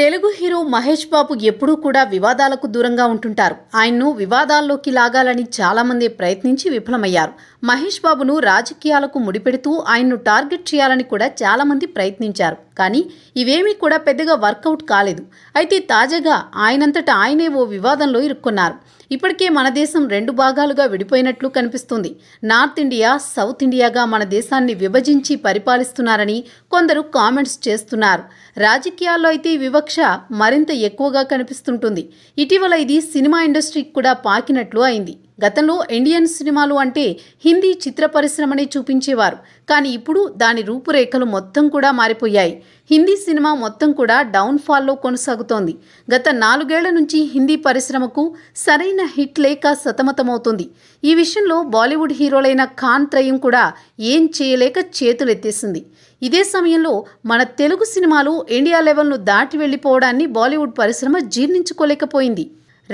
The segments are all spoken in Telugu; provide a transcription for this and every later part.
తెలుగు హీరో మహేష్ బాబు ఎప్పుడూ కూడా వివాదాలకు దూరంగా ఉంటుంటారు ఆయన్ను వివాదాల్లోకి లాగాలని చాలామంది ప్రయత్నించి విఫలమయ్యారు మహేష్ బాబును రాజకీయాలకు ముడిపెడుతూ ఆయన్ను టార్గెట్ చేయాలని కూడా చాలామంది ప్రయత్నించారు కానీ ఇవేమీ కూడా పెద్దగా వర్కౌట్ కాలేదు అయితే తాజాగా ఆయనంతటా ఆయనే ఓ వివాదంలో ఇరుక్కున్నారు ఇప్పటికే మన దేశం రెండు భాగాలుగా విడిపోయినట్లు కనిపిస్తుంది నార్త్ ఇండియా సౌత్ ఇండియాగా మన దేశాన్ని విభజించి పరిపాలిస్తున్నారని కొందరు కామెంట్స్ చేస్తున్నారు రాజకీయాల్లో అయితే వివక్ష మరింత ఎక్కువగా కనిపిస్తుంటుంది ఇటీవల ఇది సినిమా ఇండస్ట్రీకి కూడా పాకినట్లు అయింది గతంలో ఇండియన్ సినిమాలు అంటే హిందీ చిత్ర పరిశ్రమనే చూపించేవారు కానీ ఇప్పుడు దాని రూపురేఖలు మొత్తం కూడా మారిపోయాయి హిందీ సినిమా మొత్తం కూడా డౌన్ఫాల్లో కొనసాగుతోంది గత నాలుగేళ్ల నుంచి హిందీ పరిశ్రమకు సరైన హిట్ లేక సతమతమవుతుంది ఈ విషయంలో బాలీవుడ్ హీరోలైన ఖాన్ త్రయం కూడా ఏం చేయలేక చేతులెత్తేసింది ఇదే సమయంలో మన తెలుగు సినిమాలు ఇండియా లెవెల్ను దాటి వెళ్ళిపోవడాన్ని బాలీవుడ్ పరిశ్రమ జీర్ణించుకోలేకపోయింది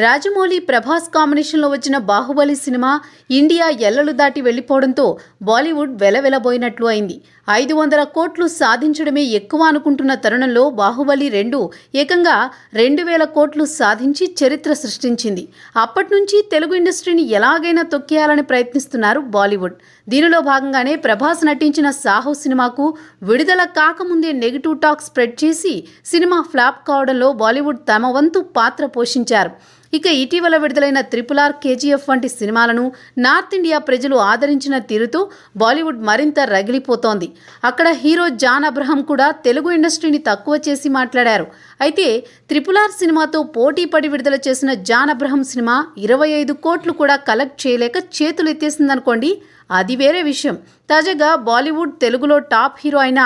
రాజమౌళి ప్రభాస్ కాంబినేషన్లో వచ్చిన బాహుబలి సినిమా ఇండియా ఎల్లలు దాటి వెళ్లిపోవడంతో బాలీవుడ్ వెలవెలబోయినట్లు అయింది ఐదు వందల కోట్లు సాధించడమే ఎక్కువ అనుకుంటున్న తరుణంలో బాహుబలి రెండు ఏకంగా రెండు వేల కోట్లు సాధించి చరిత్ర సృష్టించింది అప్పటి నుంచి తెలుగు ఇండస్ట్రీని ఎలాగైనా తొక్కేయాలని ప్రయత్నిస్తున్నారు బాలీవుడ్ దీనిలో భాగంగానే ప్రభాస్ నటించిన సాహో సినిమాకు విడుదల కాకముందే నెగిటివ్ టాక్ స్ప్రెడ్ చేసి సినిమా ఫ్లాప్ కావడంలో బాలీవుడ్ తమ వంతు పాత్ర పోషించారు ఇక ఇటీవల విడుదలైన త్రిపుల్ ఆర్ కేజీఎఫ్ వంటి సినిమాలను నార్త్ ఇండియా ప్రజలు ఆదరించిన తీరుతూ బాలీవుడ్ మరింత రగిలిపోతోంది అక్కడ హీరో జాన్ అబ్రహం కూడా తెలుగు ఇండస్ట్రీని తక్కువ చేసి మాట్లాడారు అయితే త్రిపులార్ సినిమాతో పోటీ పడి విడుదల చేసిన జాన్ అబ్రహం సినిమా ఇరవై ఐదు కోట్లు కూడా కలెక్ట్ చేయలేక చేతులు ఎత్తేసిందనుకోండి అది వేరే విషయం తాజాగా బాలీవుడ్ తెలుగులో టాప్ హీరో అయిన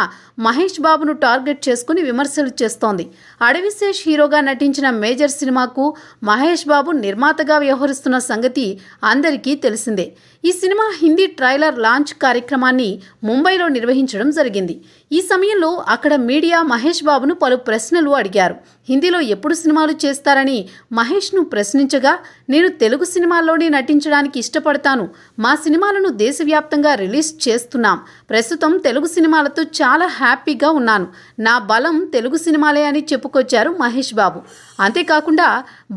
మహేష్ బాబును టార్గెట్ చేసుకుని విమర్శలు చేస్తోంది అడవిశేష్ హీరోగా నటించిన మేజర్ సినిమాకు మహేష్ బాబు నిర్మాతగా వ్యవహరిస్తున్న సంగతి అందరికీ తెలిసిందే ఈ సినిమా హిందీ ట్రైలర్ లాంచ్ కార్యక్రమాన్ని ముంబైలో నిర్వహించడం జరిగింది ఈ సమయంలో అక్కడ మీడియా మహేష్ బాబును పలు ప్రశ్నలు అడిగారు అడిగారు హిందీలో ఎప్పుడు సినిమాలు చేస్తారని మహేష్ను ప్రశ్నించగా నేను తెలుగు సినిమాల్లోనే నటించడానికి ఇష్టపడతాను మా సినిమాలను దేశవ్యాప్తంగా రిలీజ్ చేస్తున్నాం ప్రస్తుతం తెలుగు సినిమాలతో చాలా హ్యాపీగా ఉన్నాను నా బలం తెలుగు సినిమాలే అని చెప్పుకొచ్చారు మహేష్ బాబు అంతేకాకుండా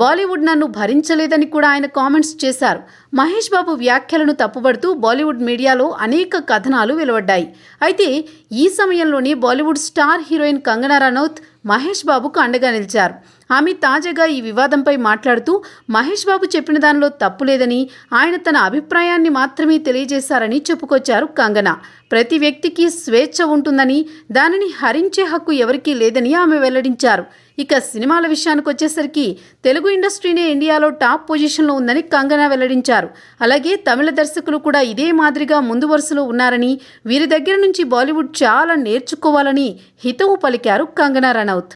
బాలీవుడ్ నన్ను భరించలేదని కూడా ఆయన కామెంట్స్ చేశారు మహేష్ బాబు వ్యాఖ్యలను తప్పుబడుతూ బాలీవుడ్ మీడియాలో అనేక కథనాలు వెలువడ్డాయి అయితే ఈ సమయంలోనే Bollywood star heroine Kangana Ranaut Mahesh బాబుకు అండగా నిలిచారు ఆమె తాజాగా ఈ వివాదంపై మాట్లాడుతూ మహేష్ బాబు చెప్పిన దానిలో తప్పు లేదని ఆయన తన అభిప్రాయాన్ని మాత్రమే తెలియజేశారని చెప్పుకొచ్చారు కంగన ప్రతి వ్యక్తికి స్వేచ్ఛ ఉంటుందని దానిని హరించే హక్కు ఎవరికీ లేదని ఆమె వెల్లడించారు ఇక సినిమాల విషయానికి వచ్చేసరికి తెలుగు ఇండస్ట్రీనే ఇండియాలో టాప్ పొజిషన్లో ఉందని కంగనా వెల్లడించారు అలాగే తమిళ దర్శకులు కూడా ఇదే మాదిరిగా ముందు వరుసలో ఉన్నారని వీరి దగ్గర నుంచి బాలీవుడ్ చాలా నేర్చుకోవాలని హితవు పలికారు కంగనా రనౌత్